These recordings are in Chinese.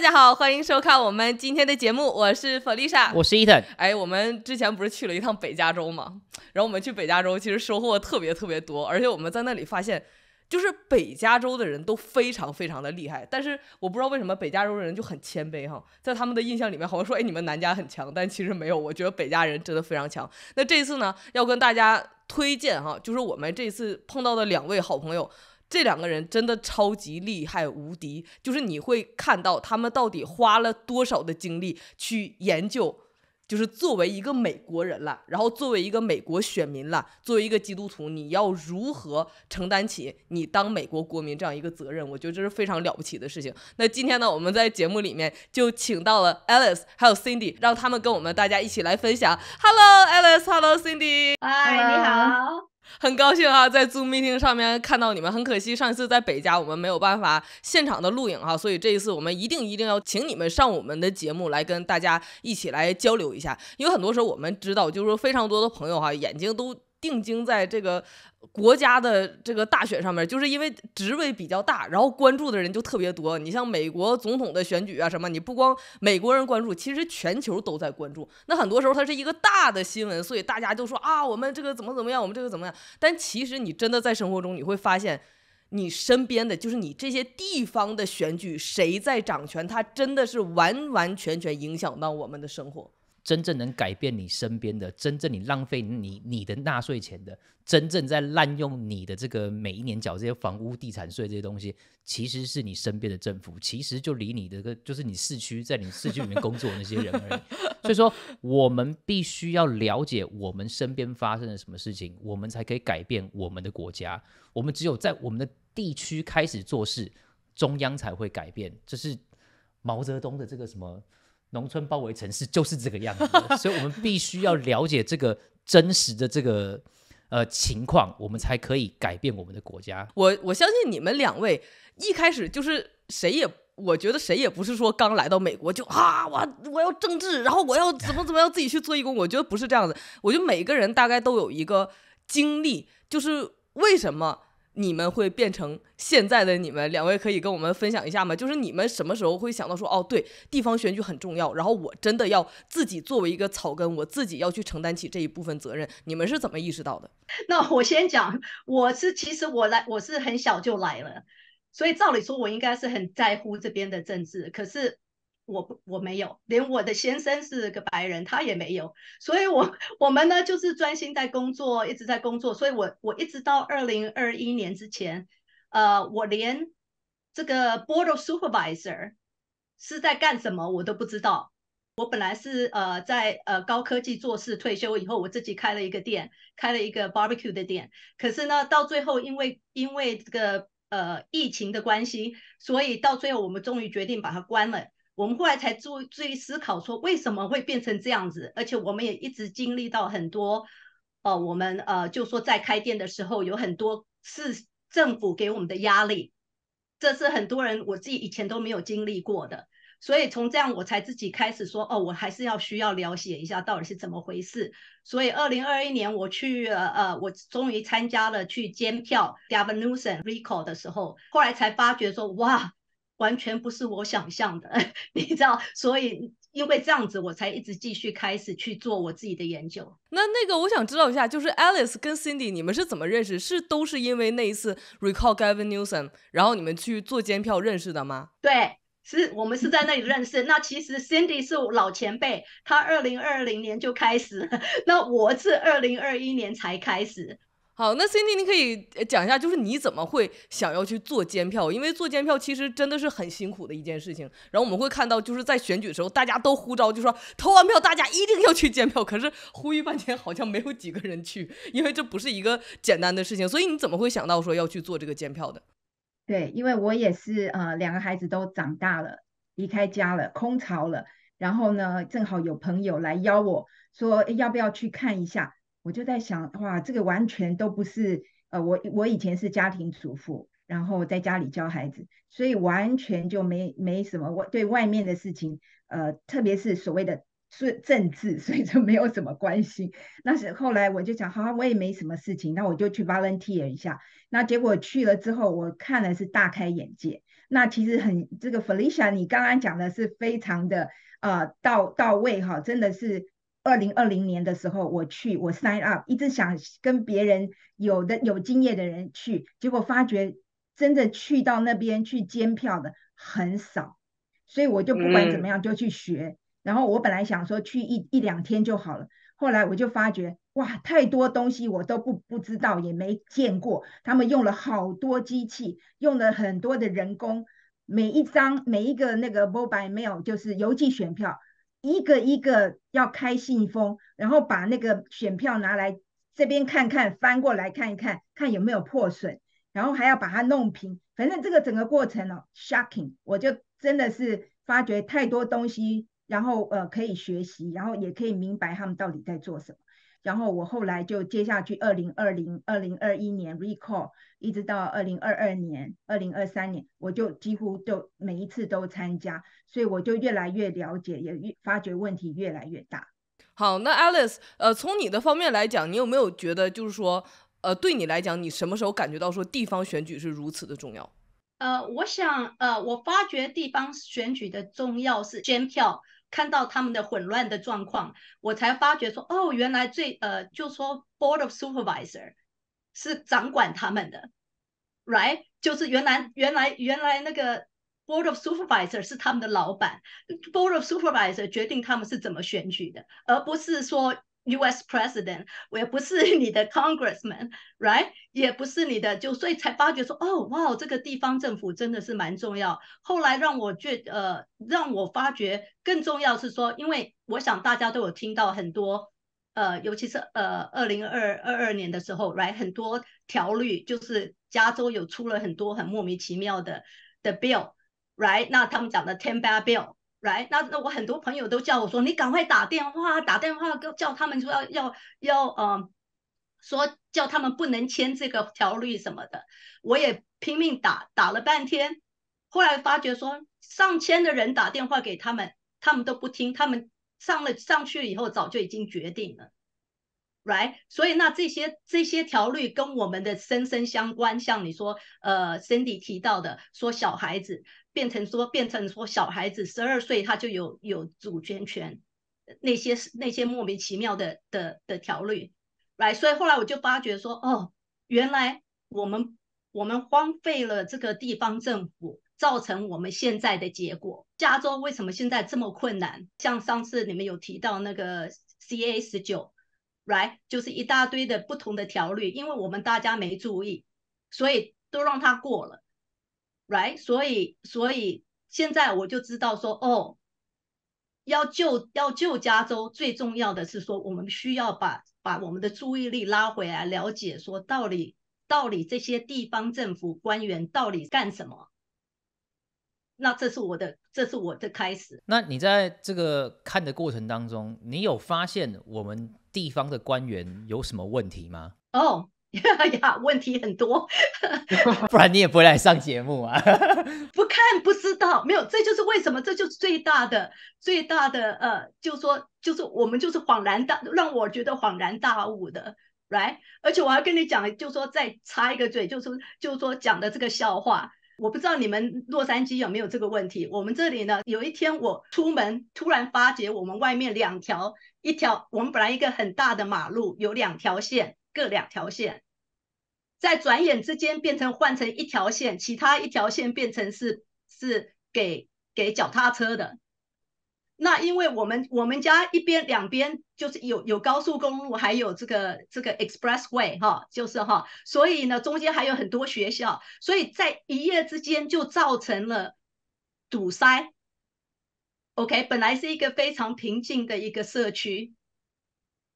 大家好，欢迎收看我们今天的节目，我是 f e l i a 我是 Ethan。哎，我们之前不是去了一趟北加州嘛，然后我们去北加州其实收获特别特别多，而且我们在那里发现，就是北加州的人都非常非常的厉害，但是我不知道为什么北加州的人就很谦卑哈，在他们的印象里面好像说哎你们南加很强，但其实没有，我觉得北家人真的非常强。那这次呢，要跟大家推荐哈，就是我们这次碰到的两位好朋友。这两个人真的超级厉害无敌，就是你会看到他们到底花了多少的精力去研究，就是作为一个美国人了，然后作为一个美国选民了，作为一个基督徒，你要如何承担起你当美国国民这样一个责任？我觉得这是非常了不起的事情。那今天呢，我们在节目里面就请到了 Alice 还有 Cindy，让他们跟我们大家一起来分享。Hello，Alice。Hello，Cindy。嗨，你好。很高兴啊，在 meeting 上面看到你们。很可惜，上一次在北加我们没有办法现场的录影哈，所以这一次我们一定一定要请你们上我们的节目来跟大家一起来交流一下。因为很多时候我们知道，就是说非常多的朋友哈，眼睛都。定睛在这个国家的这个大选上面，就是因为职位比较大，然后关注的人就特别多。你像美国总统的选举啊什么，你不光美国人关注，其实全球都在关注。那很多时候它是一个大的新闻，所以大家就说啊，我们这个怎么怎么样，我们这个怎么样。但其实你真的在生活中，你会发现，你身边的就是你这些地方的选举，谁在掌权，它真的是完完全全影响到我们的生活。真正能改变你身边的，真正你浪费你你的纳税钱的，真正在滥用你的这个每一年缴这些房屋地产税这些东西，其实是你身边的政府，其实就离你的个就是你市区在你市区里面工作的那些人而已。所以说，我们必须要了解我们身边发生了什么事情，我们才可以改变我们的国家。我们只有在我们的地区开始做事，中央才会改变。这是毛泽东的这个什么？农村包围城市就是这个样子，所以我们必须要了解这个真实的这个呃情况，我们才可以改变我们的国家。我我相信你们两位一开始就是谁也，我觉得谁也不是说刚来到美国就啊，我我要政治，然后我要怎么怎么样自己去做义工。我觉得不是这样子，我觉得每个人大概都有一个经历，就是为什么。你们会变成现在的你们，两位可以跟我们分享一下吗？就是你们什么时候会想到说，哦，对，地方选举很重要，然后我真的要自己作为一个草根，我自己要去承担起这一部分责任？你们是怎么意识到的？那我先讲，我是其实我来我是很小就来了，所以照理说，我应该是很在乎这边的政治，可是。我我没有，连我的先生是个白人，他也没有。所以，我我们呢就是专心在工作，一直在工作。所以，我我一直到二零二一年之前，呃，我连这个 board supervisor 是在干什么我都不知道。我本来是呃在呃高科技做事，退休以后，我自己开了一个店，开了一个 barbecue 的店。可是呢，到最后因为因为这个呃疫情的关系，所以到最后我们终于决定把它关了。我们后来才注注意思考说为什么会变成这样子，而且我们也一直经历到很多，呃，我们呃就说在开店的时候有很多是政府给我们的压力，这是很多人我自己以前都没有经历过的，所以从这样我才自己开始说哦，我还是要需要了解一下到底是怎么回事。所以二零二一年我去呃，我终于参加了去监票，Davison Recall 的时候，后来才发觉说哇。完全不是我想象的，你知道，所以因为这样子，我才一直继续开始去做我自己的研究。那那个我想知道一下，就是 Alice 跟 Cindy 你们是怎么认识？是都是因为那一次 recall Gavin Newsom，然后你们去做监票认识的吗？对，是我们是在那里认识。那其实 Cindy 是老前辈，他二零二零年就开始，那我是二零二一年才开始。好，那 Cindy，你可以讲一下，就是你怎么会想要去做监票？因为做监票其实真的是很辛苦的一件事情。然后我们会看到，就是在选举的时候，大家都呼召，就说投完票大家一定要去监票，可是呼吁半天好像没有几个人去，因为这不是一个简单的事情。所以你怎么会想到说要去做这个监票的？对，因为我也是，呃，两个孩子都长大了，离开家了，空巢了。然后呢，正好有朋友来邀我说，要不要去看一下？我就在想，哇，这个完全都不是，呃，我我以前是家庭主妇，然后在家里教孩子，所以完全就没没什么我对外面的事情，呃，特别是所谓的政政治，所以就没有什么关心。那是后来我就想，好，我也没什么事情，那我就去 volunteer 一下。那结果去了之后，我看了是大开眼界。那其实很这个 Felicia，你刚刚讲的是非常的呃到到位哈，真的是。二零二零年的时候，我去我 sign up，一直想跟别人有的有经验的人去，结果发觉真的去到那边去监票的很少，所以我就不管怎么样就去学。然后我本来想说去一一两天就好了，后来我就发觉哇，太多东西我都不不知道也没见过，他们用了好多机器，用了很多的人工，每一张每一个那个 b i l e mail 就是邮寄选票。一个一个要开信封，然后把那个选票拿来这边看看，翻过来看一看，看有没有破损，然后还要把它弄平。反正这个整个过程哦，shocking！我就真的是发觉太多东西，然后呃可以学习，然后也可以明白他们到底在做什么。然后我后来就接下去，二零二零、二零二一年 recall，一直到二零二二年、二零二三年，我就几乎都每一次都参加，所以我就越来越了解，也越发觉问题越来越大。好，那 Alice，呃，从你的方面来讲，你有没有觉得就是说，呃，对你来讲，你什么时候感觉到说地方选举是如此的重要？呃，我想，呃，我发觉地方选举的重要是捐票。看到他们的混乱的状况，我才发觉说，哦，原来最呃，就说 board of supervisor 是掌管他们的，right？就是原来原来原来那个 board of supervisor 是他们的老板，board of supervisor 决定他们是怎么选举的，而不是说。U.S. President，我也不是 你的 Congressman，right？也不是你的，就所以才发觉说，哦，哇，这个地方政府真的是蛮重要。后来让我觉，呃，让我发觉更重要是说，因为我想大家都有听到很多，呃，尤其是呃，二零二二二年的时候，right？很多条律就是加州有出了很多很莫名其妙的的 Bill，right？那他们讲的 t e n b a Bill。来，那那我很多朋友都叫我说，你赶快打电话，打电话跟叫他们说要要要呃，说叫他们不能签这个条例什么的。我也拼命打打了半天，后来发觉说上千的人打电话给他们，他们都不听，他们上了上去以后早就已经决定了。来，所以那这些这些条例跟我们的深深相关，像你说呃，Cindy 提到的说小孩子。变成说，变成说，小孩子十二岁他就有有主权权，那些那些莫名其妙的的的条例，来，所以后来我就发觉说，哦，原来我们我们荒废了这个地方政府，造成我们现在的结果。加州为什么现在这么困难？像上次你们有提到那个 C A 十九，来，就是一大堆的不同的条例，因为我们大家没注意，所以都让它过了。Right，所以所以现在我就知道说，哦，要救要救加州最重要的是说，我们需要把把我们的注意力拉回来，了解说到底到底这些地方政府官员到底干什么。那这是我的这是我的开始。那你在这个看的过程当中，你有发现我们地方的官员有什么问题吗？哦。呀 呀，问题很多，不然你也不会来上节目啊！不看不知道，没有，这就是为什么，这就是最大的、最大的呃，就说就是我们就是恍然大，让我觉得恍然大悟的来。而且我还跟你讲，就说再插一个嘴，就是就是说讲的这个笑话，我不知道你们洛杉矶有没有这个问题。我们这里呢，有一天我出门，突然发觉我们外面两条一条，我们本来一个很大的马路有两条线。各两条线，在转眼之间变成换成一条线，其他一条线变成是是给给脚踏车的。那因为我们我们家一边两边就是有有高速公路，还有这个这个 expressway 哈，就是哈，所以呢中间还有很多学校，所以在一夜之间就造成了堵塞。OK，本来是一个非常平静的一个社区。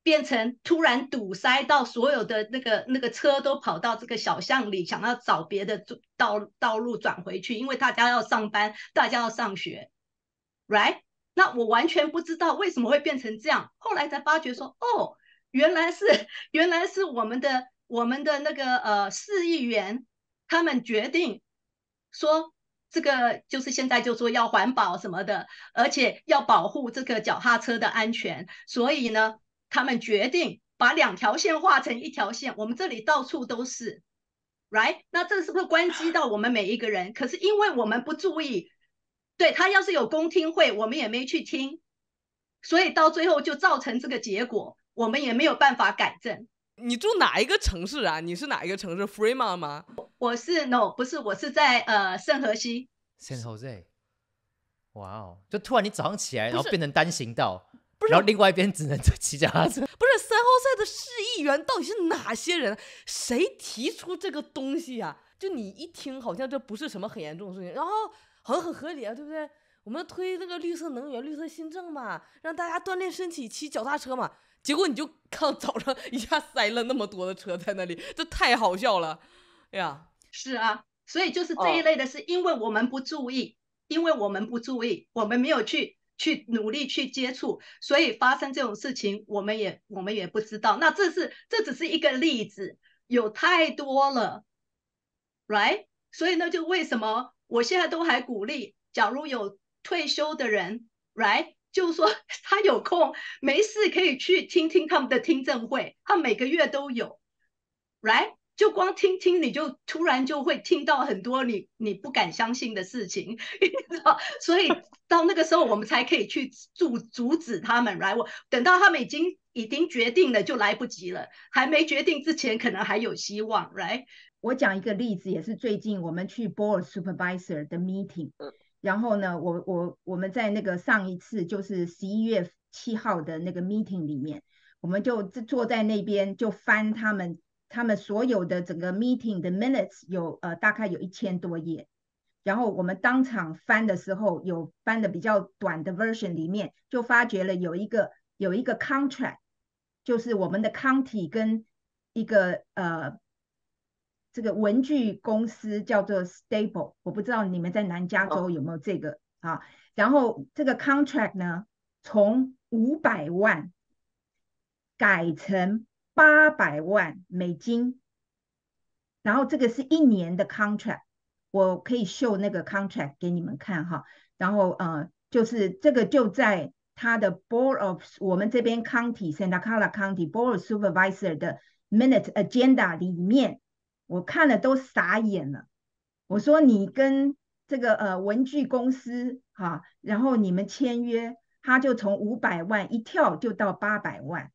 变成突然堵塞到所有的那个那个车都跑到这个小巷里，想要找别的道道路转回去，因为大家要上班，大家要上学，right？那我完全不知道为什么会变成这样，后来才发觉说，哦，原来是原来是我们的我们的那个呃市议员，他们决定说这个就是现在就说要环保什么的，而且要保护这个脚踏车的安全，所以呢。他们决定把两条线画成一条线，我们这里到处都是，right？那这是不是关机到我们每一个人？可是因为我们不注意，对他要是有公听会，我们也没去听，所以到最后就造成这个结果，我们也没有办法改正。你住哪一个城市啊？你是哪一个城市？Frema 吗？我是 No，不是，我是在呃圣何西。圣 a n 哇哦！就突然你早上起来，然后变成单行道。然后另外一边只能坐骑脚踏车，不是三号赛的市议员到底是哪些人？谁提出这个东西呀？就你一听好像这不是什么很严重的事情，然后好像很合理，啊，对不对？我们推那个绿色能源、绿色新政嘛，让大家锻炼身体骑脚踏车嘛。结果你就看早上一下塞了那么多的车在那里，这太好笑了，哎 呀！是啊，所以就是这一类的，是因为我们不注意，因为我们不注意，我们没有去。去努力去接触，所以发生这种事情，我们也我们也不知道。那这是这只是一个例子，有太多了，right？所以那就为什么我现在都还鼓励，假如有退休的人，right？就说 他有空没事可以去听听他们的听证会，他每个月都有，right？就光听听，你就突然就会听到很多你你不敢相信的事情，你知道？所以到那个时候，我们才可以去阻阻止他们来。我等到他们已经已经决定了，就来不及了。还没决定之前，可能还有希望。来，我讲一个例子，也是最近我们去 Board Supervisor 的 meeting。嗯，然后呢，我我我们在那个上一次就是十一月七号的那个 meeting 里面，我们就坐在那边就翻他们。他们所有的整个 meeting 的 minutes 有呃大概有一千多页，然后我们当场翻的时候，有翻的比较短的 version 里面，就发觉了有一个有一个 contract，就是我们的 county 跟一个呃这个文具公司叫做 stable，我不知道你们在南加州有没有这个啊，然后这个 contract 呢，从五百万改成。八百万美金，然后这个是一年的 contract，我可以秀那个 contract 给你们看哈。然后呃，就是这个就在他的 Board of 我们这边 County Santa Clara County Board Supervisor 的 Minute Agenda 里面，我看了都傻眼了。我说你跟这个呃文具公司哈，然后你们签约，他就从五百万一跳就到八百万。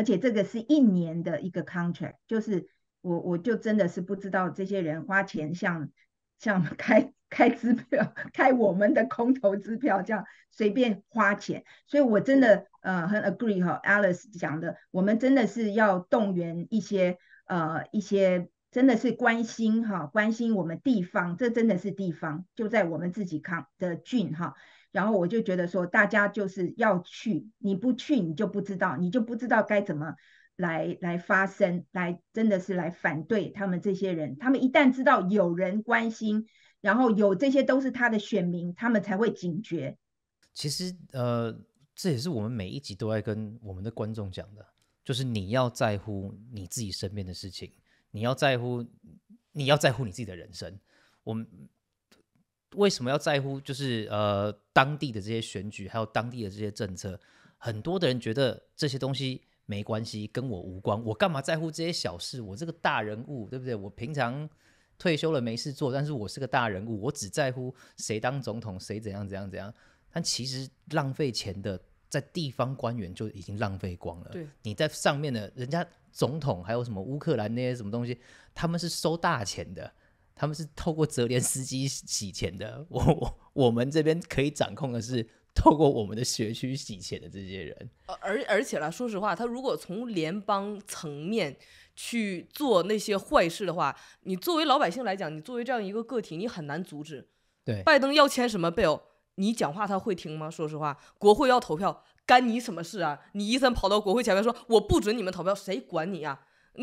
而且这个是一年的一个 contract，就是我我就真的是不知道这些人花钱像像开开支票、开我们的空头支票这样随便花钱，所以我真的呃很 agree 哈，Alice 讲的，我们真的是要动员一些呃一些真的是关心哈关心我们地方，这真的是地方就在我们自己康的郡哈。然后我就觉得说，大家就是要去，你不去，你就不知道，你就不知道该怎么来来发声，来真的是来反对他们这些人。他们一旦知道有人关心，然后有这些都是他的选民，他们才会警觉。其实，呃，这也是我们每一集都在跟我们的观众讲的，就是你要在乎你自己身边的事情，你要在乎，你要在乎你自己的人生。我们。为什么要在乎？就是呃，当地的这些选举，还有当地的这些政策，很多的人觉得这些东西没关系，跟我无关。我干嘛在乎这些小事？我这个大人物，对不对？我平常退休了没事做，但是我是个大人物，我只在乎谁当总统，谁怎样怎样怎样。但其实浪费钱的在地方官员就已经浪费光了。对，你在上面的，人家总统还有什么乌克兰那些什么东西，他们是收大钱的。他们是透过泽连斯基洗钱的，我我我们这边可以掌控的是透过我们的学区洗钱的这些人，而而且啦，说实话，他如果从联邦层面去做那些坏事的话，你作为老百姓来讲，你作为这样一个个体，你很难阻止。对，拜登要签什么 bill，你讲话他会听吗？说实话，国会要投票，干你什么事啊？你一三跑到国会前面说我不准你们投票，谁管你啊？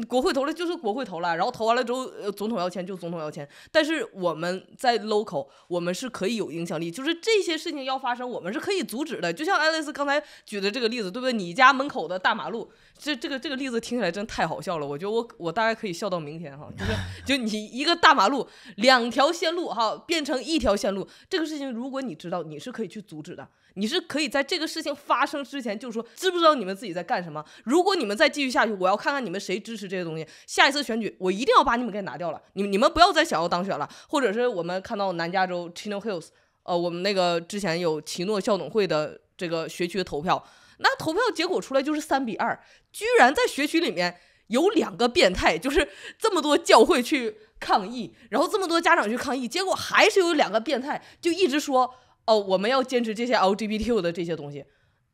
国会投了就是国会投了，然后投完了之后，呃，总统要签就总统要签。但是我们在 local，我们是可以有影响力，就是这些事情要发生，我们是可以阻止的。就像艾丽丝刚才举的这个例子，对不对？你家门口的大马路，这这个这个例子听起来真太好笑了。我觉得我我大概可以笑到明天哈。就是 就你一个大马路，两条线路哈变成一条线路，这个事情如果你知道，你是可以去阻止的。你是可以在这个事情发生之前就说，知不知道你们自己在干什么？如果你们再继续下去，我要看看你们谁支持这些东西。下一次选举，我一定要把你们给拿掉了。你们你们不要再想要当选了。或者是我们看到南加州 n 诺 hills，呃，我们那个之前有奇诺校董会的这个学区的投票，那投票结果出来就是三比二，居然在学区里面有两个变态，就是这么多教会去抗议，然后这么多家长去抗议，结果还是有两个变态就一直说。哦，我们要坚持这些 LGBTQ 的这些东西，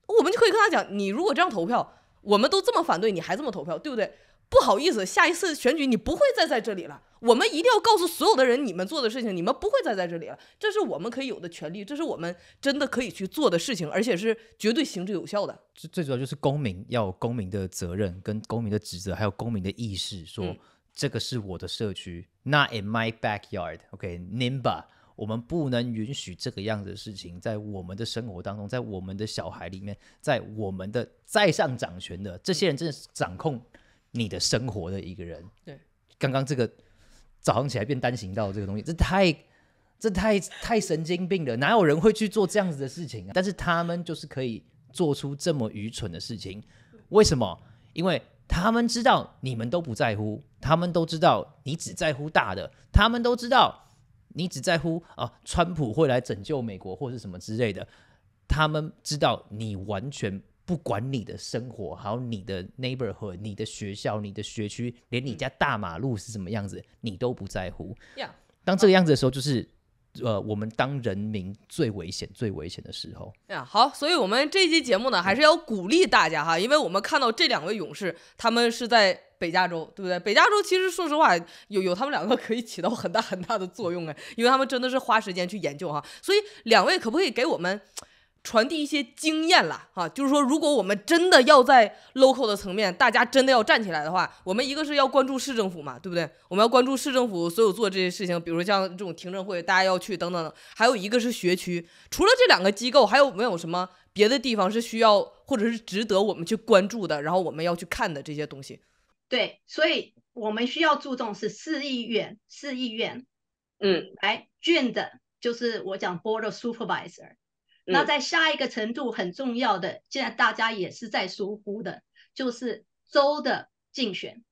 我们就可以跟他讲：你如果这样投票，我们都这么反对，你还这么投票，对不对？不好意思，下一次选举你不会再在这里了。我们一定要告诉所有的人，你们做的事情，你们不会再在这里了。这是我们可以有的权利，这是我们真的可以去做的事情，而且是绝对行之有效的。最最主要就是公民要有公民的责任、跟公民的职责，还有公民的意识，说这个是我的社区，Not in my backyard。OK，Nimba。我们不能允许这个样子的事情在我们的生活当中，在我们的小孩里面，在我们的在上掌权的这些人，真的是掌控你的生活的一个人。对，刚刚这个早上起来变单行道这个东西，这太这太太神经病了！哪有人会去做这样子的事情啊？但是他们就是可以做出这么愚蠢的事情，为什么？因为他们知道你们都不在乎，他们都知道你只在乎大的，他们都知道。你只在乎啊，川普会来拯救美国或是什么之类的。他们知道你完全不管你的生活，还有你的 neighbor h o o d 你的学校、你的学区，连你家大马路是什么样子，你都不在乎。当这个样子的时候，就是呃，我们当人民最危险、最危险的时候。哎好，所以我们这期节目呢，还是要鼓励大家哈，因为我们看到这两位勇士，他们是在。北加州对不对？北加州其实说实话，有有他们两个 可以起到很大很大的作用哎，因为他们真的是花时间去研究哈。所以两位可不可以给我们传递一些经验啦？哈？就是说，如果我们真的要在 local 的层面，大家真的要站起来的话，我们一个是要关注市政府嘛，对不对？我们要关注市政府所有做这些事情，比如像这种听证会，大家要去等等。还有一个是学区，除了这两个机构，还有没有什么别的地方是需要或者是值得我们去关注的？然后我们要去看的这些东西。对，所以我们需要注重是市议员、市议员，嗯，哎，郡的，就是我讲 Board Supervisor。那在下一个程度很重要的，现在大家也是在疏忽的，就是州的竞选。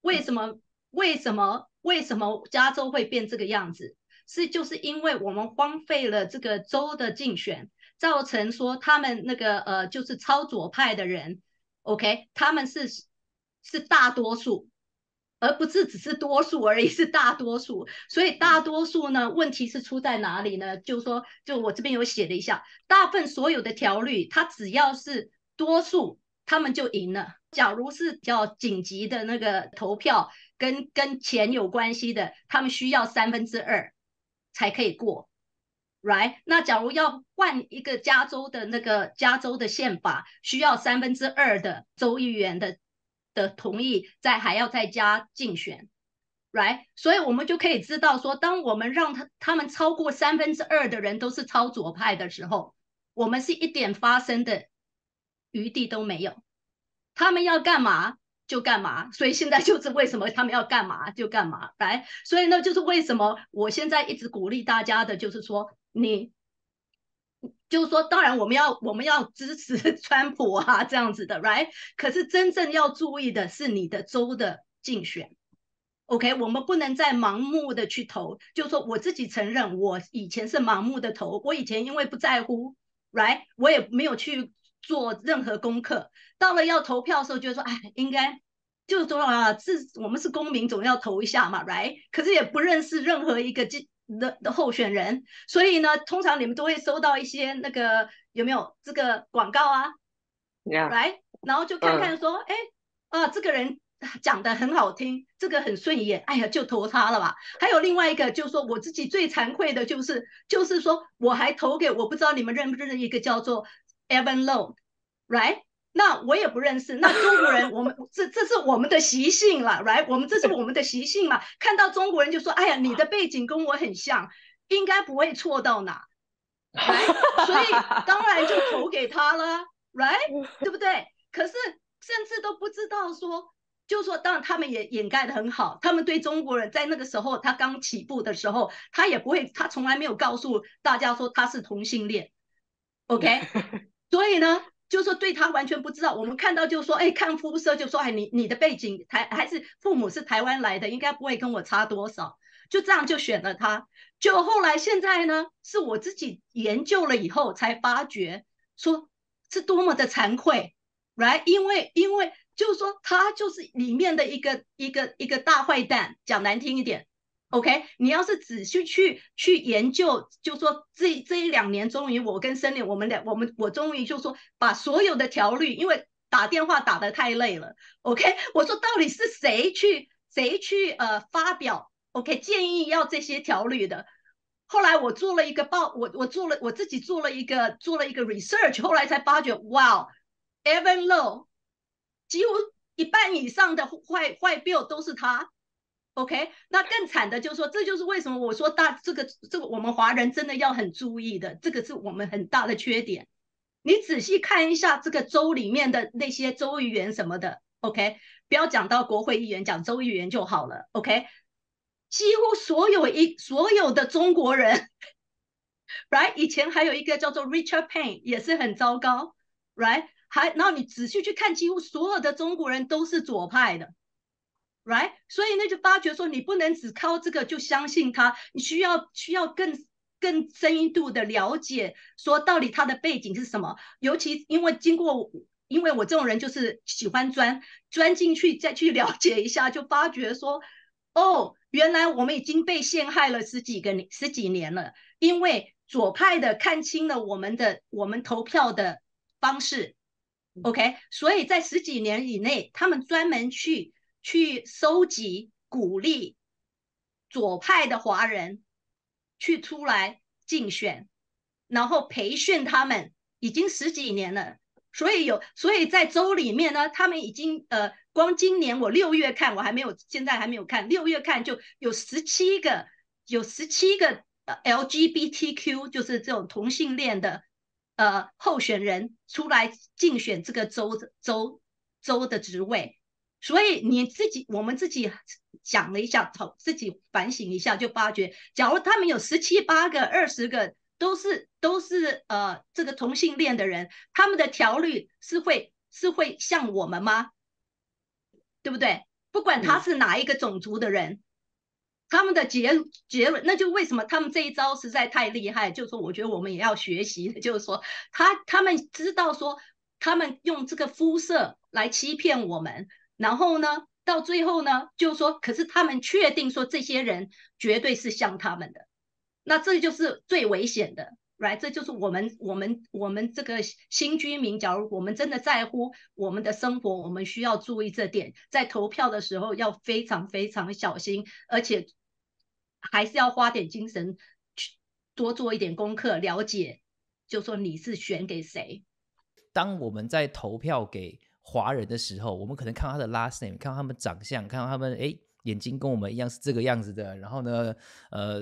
为什么？为什么？为什么加州会变这个样子？是就是因为我们荒废了这个州的竞选，造成说他们那个呃，就是超左派的人，OK，他们是。是大多数，而不是只是多数而已，是大多数。所以大多数呢，问题是出在哪里呢？就是说，就我这边有写了一下，大部分所有的条律，它只要是多数，他们就赢了。假如是叫紧急的那个投票，跟跟钱有关系的，他们需要三分之二才可以过，right？那假如要换一个加州的那个加州的宪法，需要三分之二的州议员的。的同意，再还要再加竞选，来，所以我们就可以知道说，当我们让他他们超过三分之二的人都是超左派的时候，我们是一点发声的余地都没有，他们要干嘛就干嘛，所以现在就是为什么他们要干嘛就干嘛，来，所以呢就是为什么我现在一直鼓励大家的就是说你。就是说，当然我们要我们要支持 川普啊，这样子的，right？可是真正要注意的是你的州的竞选，OK？我们不能再盲目的去投。就是说，我自己承认，我以前是盲目的投，我以前因为不在乎，right？我也没有去做任何功课。到了要投票的时候，就说，哎，应该就是说啊，自我们是公民，总要投一下嘛，right？可是也不认识任何一个竞的的候选人，所以呢，通常你们都会收到一些那个有没有这个广告啊？来，然后就看看说，哎，啊，这个人讲的很好听，这个很顺眼，哎呀，就投他了吧。还有另外一个，就是说我自己最惭愧的就是，就是说我还投给我不知道你们认不认一个叫做 Evan Low，t 那我也不认识。那中国人，我们这这是我们的习性了，来，我们这是我们的习性嘛？看到中国人就说，哎呀，你的背景跟我很像，应该不会错到哪。来，所以当然就投给他了，来，对不对？可是甚至都不知道说，就说，当然他们也掩盖的很好。他们对中国人在那个时候他刚起步的时候，他也不会，他从来没有告诉大家说他是同性恋。OK，所以呢？就说对他完全不知道，我们看到就说，哎，看肤色就说，哎，你你的背景台还是父母是台湾来的，应该不会跟我差多少，就这样就选了他。就后来现在呢，是我自己研究了以后才发觉，说是多么的惭愧，来，因为因为就是说他就是里面的一个一个一个大坏蛋，讲难听一点。OK，你要是仔细去去研究，就说这这一两年终于我跟森林，我们俩我们我终于就说把所有的条律，因为打电话打得太累了。OK，我说到底是谁去谁去呃发表 OK 建议要这些条律的？后来我做了一个报，我我做了我自己做了一个做了一个 research，后来才发觉哇，Even Low 几乎一半以上的坏坏 bill 都是他。OK，那更惨的就是说，这就是为什么我说大这个这个我们华人真的要很注意的，这个是我们很大的缺点。你仔细看一下这个州里面的那些州议员什么的，OK，不要讲到国会议员，讲州议员就好了，OK。几乎所有一所有的中国人，Right？以前还有一个叫做 Richard Payne 也是很糟糕，Right？还然后你仔细去看，几乎所有的中国人都是左派的。Right，所以那就发觉说，你不能只靠这个就相信他，你需要需要更更深一度的了解，说到底他的背景是什么。尤其因为经过，因为我这种人就是喜欢钻钻进去，再去了解一下，就发觉说，哦，原来我们已经被陷害了十几个十几年了，因为左派的看清了我们的我们投票的方式，OK，所以在十几年以内，他们专门去。去收集、鼓励左派的华人去出来竞选，然后培训他们，已经十几年了。所以有，所以在州里面呢，他们已经呃，光今年我六月看，我还没有，现在还没有看六月看就有十七个，有十七个呃 LGBTQ 就是这种同性恋的呃候选人出来竞选这个州州州的职位。所以你自己，我们自己想了一下，从自己反省一下，就发觉，假如他们有十七八个、二十个，都是都是呃这个同性恋的人，他们的条律是会是会像我们吗？对不对？不管他是哪一个种族的人，他们的结结论，那就为什么他们这一招实在太厉害？就是说，我觉得我们也要学习，就是说他他们知道说，他们用这个肤色来欺骗我们。然后呢，到最后呢，就说，可是他们确定说这些人绝对是像他们的，那这就是最危险的。来，这就是我们我们我们这个新居民，假如我们真的在乎我们的生活，我们需要注意这点，在投票的时候要非常非常小心，而且还是要花点精神去多做一点功课，了解，就说你是选给谁。当我们在投票给。华人的时候，我们可能看到他的 last name，看到他们长相，看到他们哎眼睛跟我们一样是这个样子的，然后呢，呃，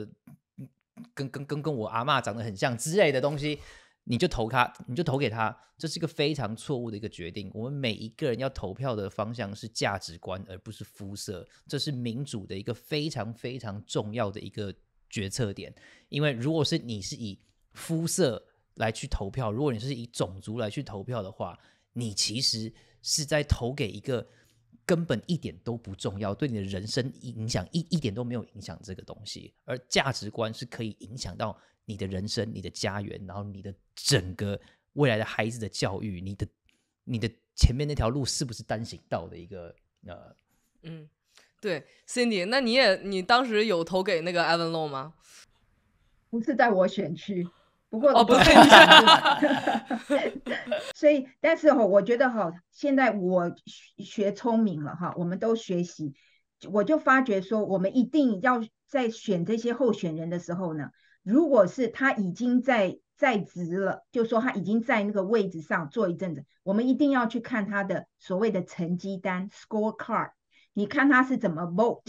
跟跟跟跟我阿妈长得很像之类的东西，你就投他，你就投给他，这是一个非常错误的一个决定。我们每一个人要投票的方向是价值观，而不是肤色，这是民主的一个非常非常重要的一个决策点。因为如果是你是以肤色来去投票，如果你是以种族来去投票的话，你其实。是在投给一个根本一点都不重要，对你的人生影响一一点都没有影响这个东西，而价值观是可以影响到你的人生、你的家园，然后你的整个未来的孩子的教育，你的你的前面那条路是不是单行道的一个呃嗯，对，Cindy，那你也你当时有投给那个 Evan Low 吗？不是在我选区。不过，所以，但是哈，我觉得哈，现在我学聪明了哈，我们都学习，我就发觉说，我们一定要在选这些候选人的时候呢，如果是他已经在在职了，就说他已经在那个位置上做一阵子，我们一定要去看他的所谓的成绩单 （score card），你看他是怎么 vote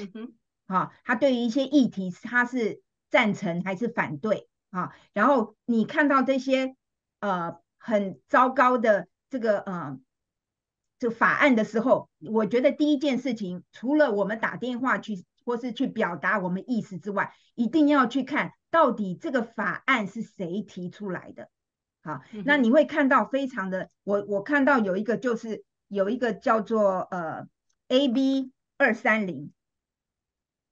哈，他对于一些议题他是赞成还是反对。啊，然后你看到这些呃很糟糕的这个呃这法案的时候，我觉得第一件事情，除了我们打电话去或是去表达我们意思之外，一定要去看到底这个法案是谁提出来的。好，那你会看到非常的，我我看到有一个就是有一个叫做呃 A B 二三零，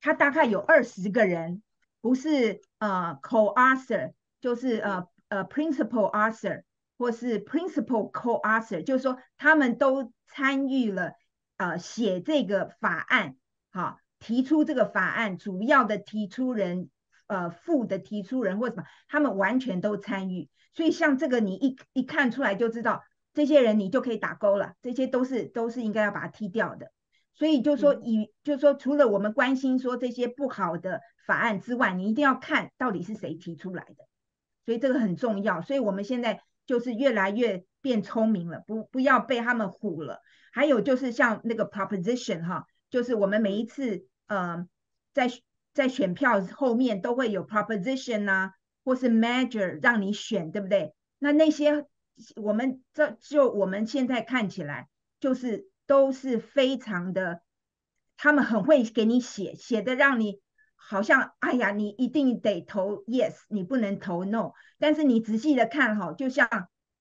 他大概有二十个人。不是呃 co-author，就是呃呃 principal author 或是 principal co-author，就是说他们都参与了呃写这个法案，好提出这个法案，主要的提出人呃副的提出人或什么，他们完全都参与，所以像这个你一一看出来就知道这些人你就可以打勾了，这些都是都是应该要把它踢掉的。所以就说以，就说除了我们关心说这些不好的法案之外，你一定要看到底是谁提出来的，所以这个很重要。所以我们现在就是越来越变聪明了，不不要被他们唬了。还有就是像那个 proposition 哈，就是我们每一次呃在在选票后面都会有 proposition 啊，或是 measure 让你选，对不对？那那些我们这就我们现在看起来就是。都是非常的，他们很会给你写，写的让你好像，哎呀，你一定得投 yes，你不能投 no。但是你仔细的看哈，就像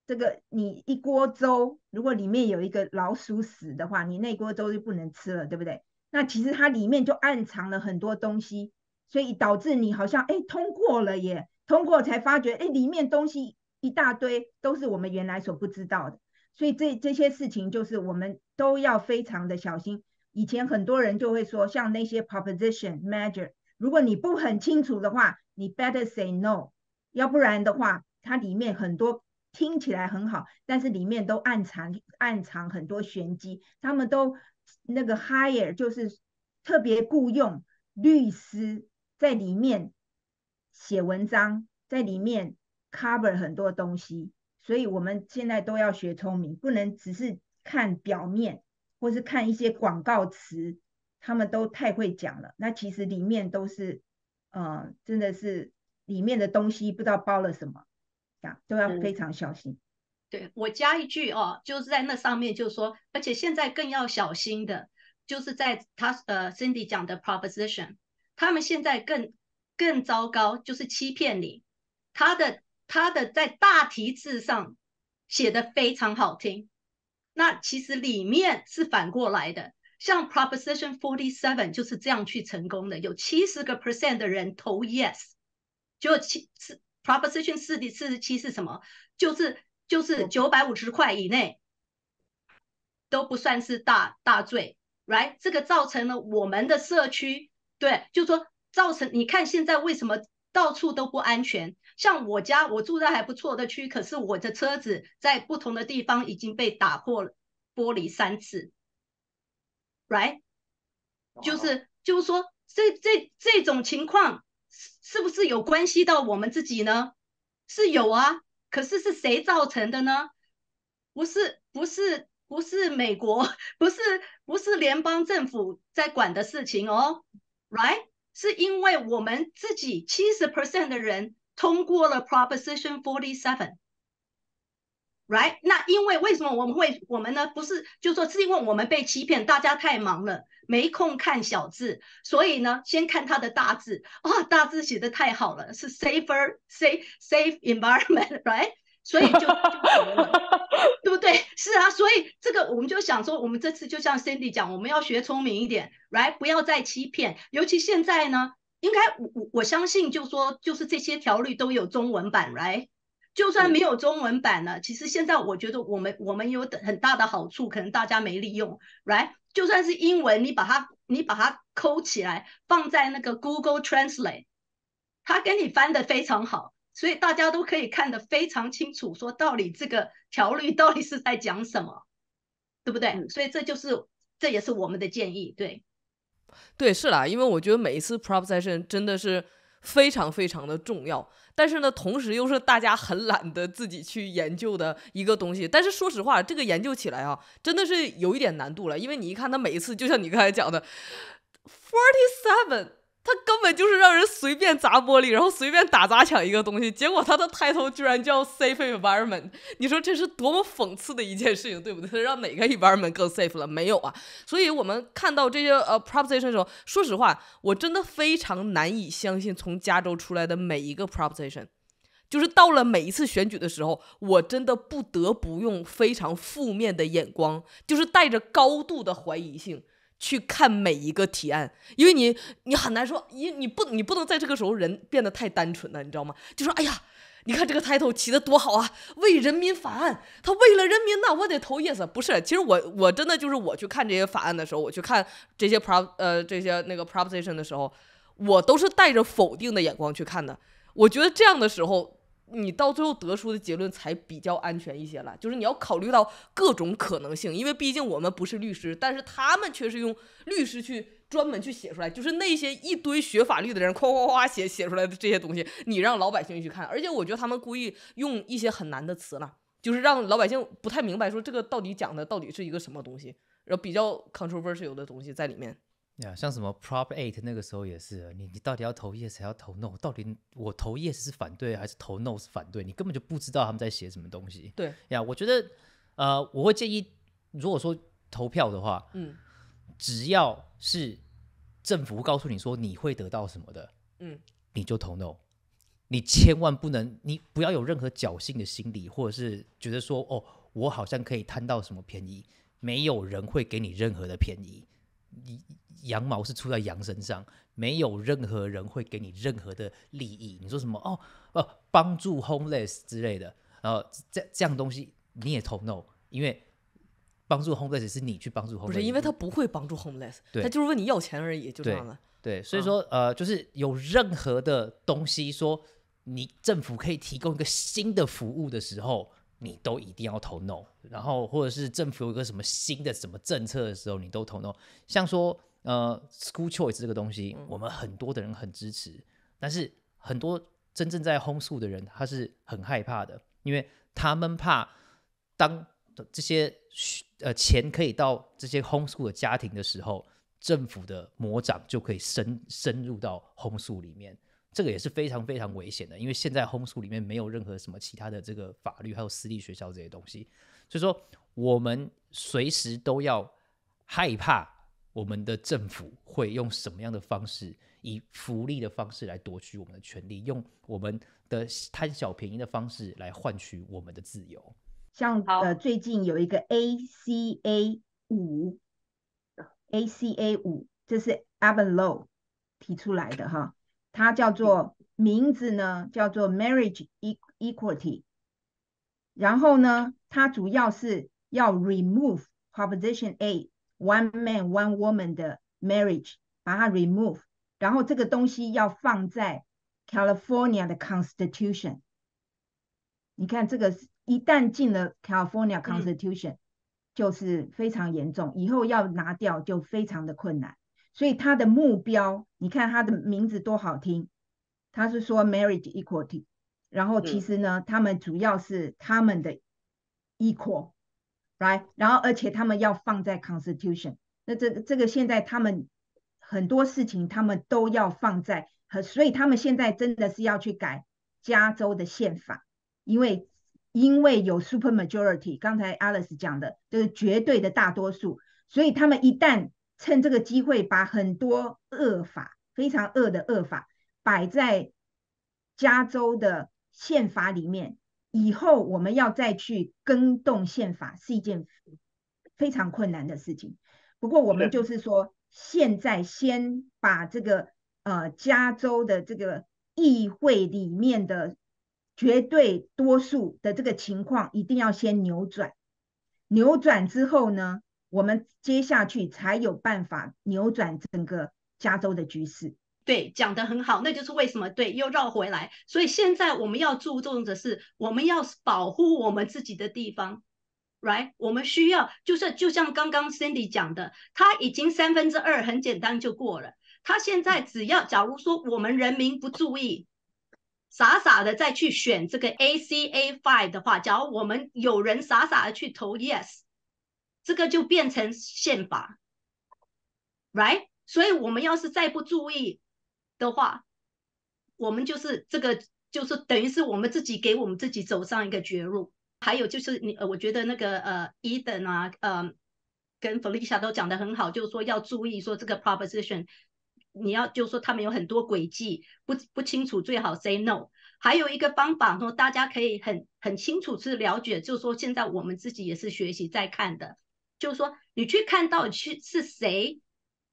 这个你一锅粥，如果里面有一个老鼠屎的话，你那锅粥就不能吃了，对不对？那其实它里面就暗藏了很多东西，所以导致你好像哎通过了耶，通过才发觉哎里面东西一大堆，都是我们原来所不知道的。所以这这些事情就是我们都要非常的小心。以前很多人就会说，像那些 proposition measure，如果你不很清楚的话，你 better say no。要不然的话，它里面很多听起来很好，但是里面都暗藏暗藏很多玄机。他们都那个 hire 就是特别雇佣律师在里面写文章，在里面 cover 很多东西。所以我们现在都要学聪明，不能只是看表面，或是看一些广告词，他们都太会讲了。那其实里面都是，呃，真的是里面的东西不知道包了什么，啊，都要非常小心。对，我加一句哦，就是在那上面就说，而且现在更要小心的，就是在他呃 Cindy 讲的 proposition，他们现在更更糟糕，就是欺骗你，他的。他的在大题字上写的非常好听，那其实里面是反过来的。像 Proposition Forty Seven 就是这样去成功的，有七十个 percent 的人投 yes，就七四 Proposition 四第四十七是什么？就是就是九百五十块以内都不算是大大罪，来，这个造成了我们的社区，对，就说造成你看现在为什么到处都不安全？像我家，我住在还不错的区，可是我的车子在不同的地方已经被打破玻璃三次，right？就是就是说，这这这种情况是是不是有关系到我们自己呢？是有啊，可是是谁造成的呢？不是不是不是美国，不是不是联邦政府在管的事情哦，right？是因为我们自己七十 percent 的人。通过了 Proposition Forty Seven，right？那因为为什么我们会我们呢？不是，就是说是因为我们被欺骗，大家太忙了，没空看小字，所以呢，先看它的大字啊，大字写的太好了，是 safer，safe environment，right？所以就对不对？是啊，所以这个我们就想说，我们这次就像 Cindy 讲，我们要学聪明一点，right？不要再欺骗，尤其现在呢。应该我我我相信，就说就是这些条例都有中文版 t 就算没有中文版呢，其实现在我觉得我们我们有很大的好处，可能大家没利用 t 就算是英文，你把它你把它抠起来，放在那个 Google Translate，它给你翻得非常好，所以大家都可以看得非常清楚，说到底这个条例到底是在讲什么，对不对？所以这就是这也是我们的建议，对。对，是啦，因为我觉得每一次 proposition 真的是非常非常的重要，但是呢，同时又是大家很懒得自己去研究的一个东西。但是说实话，这个研究起来啊，真的是有一点难度了，因为你一看它每一次，就像你刚才讲的，forty-seven。他根本就是让人随便砸玻璃，然后随便打砸抢一个东西。结果他的抬头居然叫 “safe environment”，你说这是多么讽刺的一件事情，对不对？让哪个 environment 更 safe 了？没有啊。所以我们看到这些呃 proposition 的时候，说实话，我真的非常难以相信从加州出来的每一个 proposition。就是到了每一次选举的时候，我真的不得不用非常负面的眼光，就是带着高度的怀疑性。去看每一个提案，因为你你很难说，因你不你不能在这个时候人变得太单纯了，你知道吗？就说哎呀，你看这个 title 起的多好啊，为人民法案，他为了人民，那我得投 yes。不是，其实我我真的就是我去看这些法案的时候，我去看这些 p r o 呃这些那个 proposition 的时候，我都是带着否定的眼光去看的。我觉得这样的时候。你到最后得出的结论才比较安全一些了，就是你要考虑到各种可能性，因为毕竟我们不是律师，但是他们却是用律师去专门去写出来，就是那些一堆学法律的人哐哐哐写写出来的这些东西，你让老百姓去看，而且我觉得他们故意用一些很难的词了，就是让老百姓不太明白说这个到底讲的到底是一个什么东西，然后比较 controversial 的东西在里面。呀，像什么 Prop Eight 那个时候也是，你你到底要投 Yes 还要投 No？到底我投 Yes 是反对还是投 No 是反对？你根本就不知道他们在写什么东西。对呀，我觉得呃，我会建议，如果说投票的话，嗯，只要是政府告诉你说你会得到什么的，嗯，你就投 No，你千万不能，你不要有任何侥幸的心理，或者是觉得说哦，我好像可以贪到什么便宜，没有人会给你任何的便宜。你羊毛是出在羊身上，没有任何人会给你任何的利益。你说什么哦，哦，帮助 homeless 之类的，然后这这样东西你也投 no，因为帮助 homeless 是你去帮助 homeless，不是因为他不会帮助 homeless，他就是问你要钱而已，就这样对，所以说呃，就是有任何的东西说你政府可以提供一个新的服务的时候。你都一定要投 no，然后或者是政府有一个什么新的什么政策的时候，你都投 no。像说呃 school choice 这个东西，我们很多的人很支持，但是很多真正在 homeschool 的人他是很害怕的，因为他们怕当这些呃钱可以到这些 homeschool 的家庭的时候，政府的魔掌就可以深深入到 homeschool 里面。这个也是非常非常危险的，因为现在 homeschool 里面没有任何什么其他的这个法律，还有私立学校这些东西，所以说我们随时都要害怕我们的政府会用什么样的方式，以福利的方式来夺取我们的权利，用我们的贪小便宜的方式来换取我们的自由。像呃，最近有一个 ACA 五，ACA 五，这是 a b a l o w 提出来的哈。它叫做名字呢，叫做 marriage equity a l。然后呢，它主要是要 remove proposition A one man one woman 的 marriage，把它 remove。然后这个东西要放在 California 的 constitution。你看这个一旦进了 California constitution，就是非常严重，以后要拿掉就非常的困难。所以他的目标，你看他的名字多好听，他是说 marriage equality，然后其实呢，他们主要是他们的 equal，right，然后而且他们要放在 constitution，那这这个现在他们很多事情他们都要放在很，所以他们现在真的是要去改加州的宪法，因为因为有 super majority，刚才 Alice 讲的就是绝对的大多数，所以他们一旦趁这个机会，把很多恶法、非常恶的恶法摆在加州的宪法里面。以后我们要再去更动宪法，是一件非常困难的事情。不过，我们就是说，现在先把这个呃加州的这个议会里面的绝对多数的这个情况，一定要先扭转。扭转之后呢？我们接下去才有办法扭转整个加州的局势。对，讲得很好，那就是为什么对，又绕回来。所以现在我们要注重的是，我们要保护我们自己的地方，right？我们需要就是就像刚刚 Sandy 讲的，他已经三分之二很简单就过了。他现在只要假如说我们人民不注意，傻傻的再去选这个 ACA five 的话，假如我们有人傻傻的去投 yes。这个就变成宪法，right？所以我们要是再不注意的话，我们就是这个，就是等于是我们自己给我们自己走上一个绝路。还有就是你呃，我觉得那个呃，伊 n 啊，呃，跟 Felicia 都讲的很好，就是说要注意，说这个 proposition 你要就是说他们有很多轨迹，不不清楚最好 say no。还有一个方法，说大家可以很很清楚是了解，就是说现在我们自己也是学习在看的。就是说，你去看到去是谁，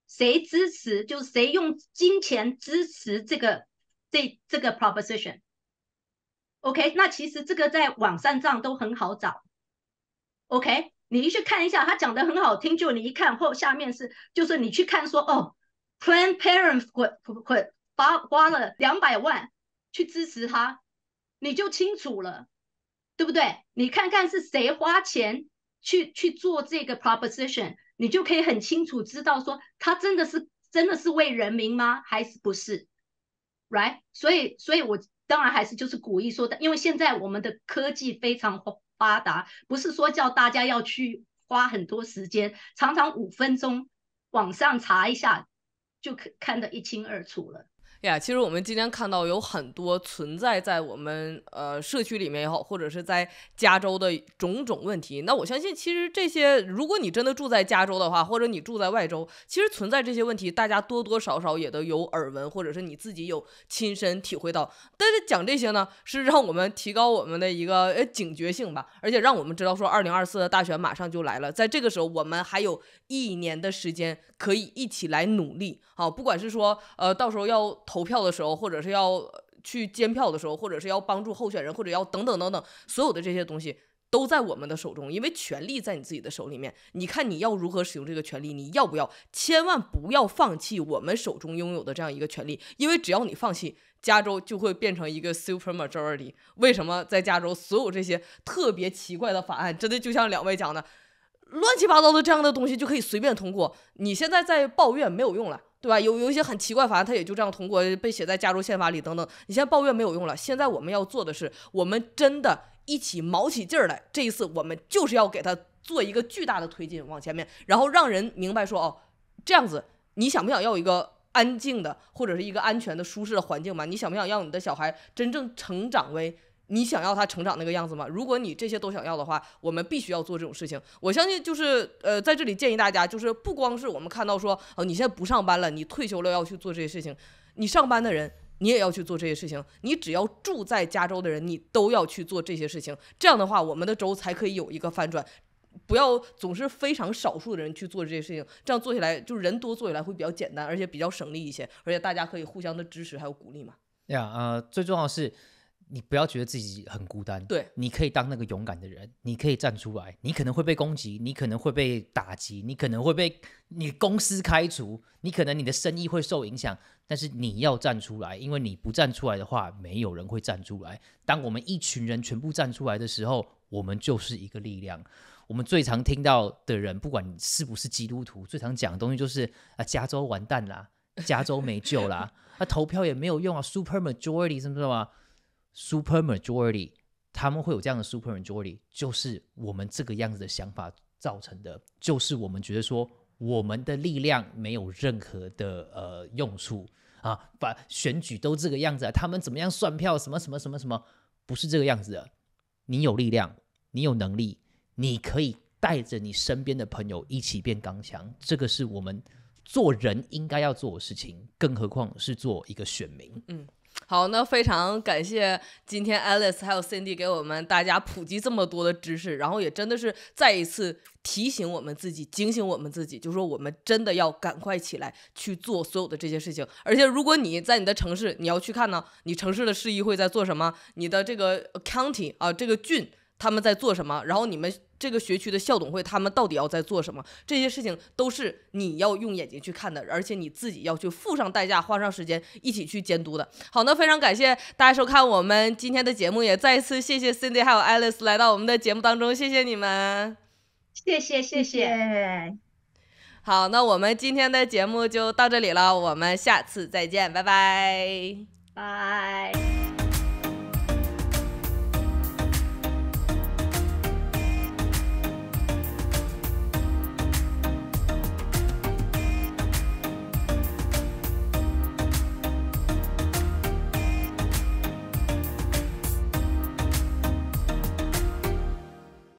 谁支持，就是谁用金钱支持这个这这个 proposition。OK，那其实这个在网上上都很好找。OK，你去看一下，他讲的很好听，就你一看后下面是，就是你去看说哦，plan parents 或或花花了两百万去支持他，你就清楚了，对不对？你看看是谁花钱。去去做这个 proposition，你就可以很清楚知道说，他真的是真的是为人民吗？还是不是？r i g h t 所以所以，我当然还是就是鼓励说的，因为现在我们的科技非常发达，不是说叫大家要去花很多时间，常常五分钟网上查一下就可看得一清二楚了。哎呀，其实我们今天看到有很多存在在我们呃社区里面也好，或者是在加州的种种问题。那我相信，其实这些，如果你真的住在加州的话，或者你住在外州，其实存在这些问题，大家多多少少也都有耳闻，或者是你自己有亲身体会到。但是讲这些呢，是让我们提高我们的一个呃警觉性吧，而且让我们知道说，二零二四的大选马上就来了，在这个时候，我们还有一年的时间可以一起来努力。好，不管是说呃到时候要投票的时候，或者是要去监票的时候，或者是要帮助候选人，或者要等等等等，所有的这些东西都在我们的手中，因为权力在你自己的手里面。你看你要如何使用这个权利，你要不要？千万不要放弃我们手中拥有的这样一个权利，因为只要你放弃，加州就会变成一个 super majority。为什么在加州所有这些特别奇怪的法案，真的就像两位讲的，乱七八糟的这样的东西就可以随便通过？你现在在抱怨没有用了。对吧？有有一些很奇怪，反正他也就这样通过被写在加州宪法里等等。你现在抱怨没有用了。现在我们要做的是，我们真的一起卯起劲儿来。这一次，我们就是要给他做一个巨大的推进，往前面，然后让人明白说：哦，这样子，你想不想要一个安静的，或者是一个安全的、舒适的环境嘛？你想不想要你的小孩真正成长为？你想要他成长那个样子吗？如果你这些都想要的话，我们必须要做这种事情。我相信，就是呃，在这里建议大家，就是不光是我们看到说，哦，你现在不上班了，你退休了要去做这些事情，你上班的人你也要去做这些事情。你只要住在加州的人，你都要去做这些事情。这样的话，我们的州才可以有一个翻转，不要总是非常少数的人去做这些事情。这样做起来，就是人多做起来会比较简单，而且比较省力一些，而且大家可以互相的支持还有鼓励嘛。呀，呃，最重要是。你不要觉得自己很孤单，对，你可以当那个勇敢的人，你可以站出来，你可能会被攻击，你可能会被打击，你可能会被你公司开除，你可能你的生意会受影响，但是你要站出来，因为你不站出来的话，没有人会站出来。当我们一群人全部站出来的时候，我们就是一个力量。我们最常听到的人，不管是不是基督徒，最常讲的东西就是啊，加州完蛋啦，加州没救啦，啊，投票也没有用啊，super majority 什么什么。Super majority，他们会有这样的 super majority，就是我们这个样子的想法造成的，就是我们觉得说我们的力量没有任何的呃用处啊，把选举都这个样子，啊，他们怎么样算票，什么什么什么什么，不是这个样子的。你有力量，你有能力，你可以带着你身边的朋友一起变刚强，这个是我们做人应该要做的事情，更何况是做一个选民，嗯。好，那非常感谢今天 Alice 还有 Cindy 给我们大家普及这么多的知识，然后也真的是再一次提醒我们自己，警醒我们自己，就说我们真的要赶快起来去做所有的这些事情。而且，如果你在你的城市，你要去看呢，你城市的市议会在做什么，你的这个 county 啊，这个郡。他们在做什么？然后你们这个学区的校董会，他们到底要在做什么？这些事情都是你要用眼睛去看的，而且你自己要去付上代价、花上时间一起去监督的。好，那非常感谢大家收看我们今天的节目，也再一次谢谢 Cindy 还有 Alice 来到我们的节目当中，谢谢你们，谢谢谢谢。好，那我们今天的节目就到这里了，我们下次再见，拜拜，拜。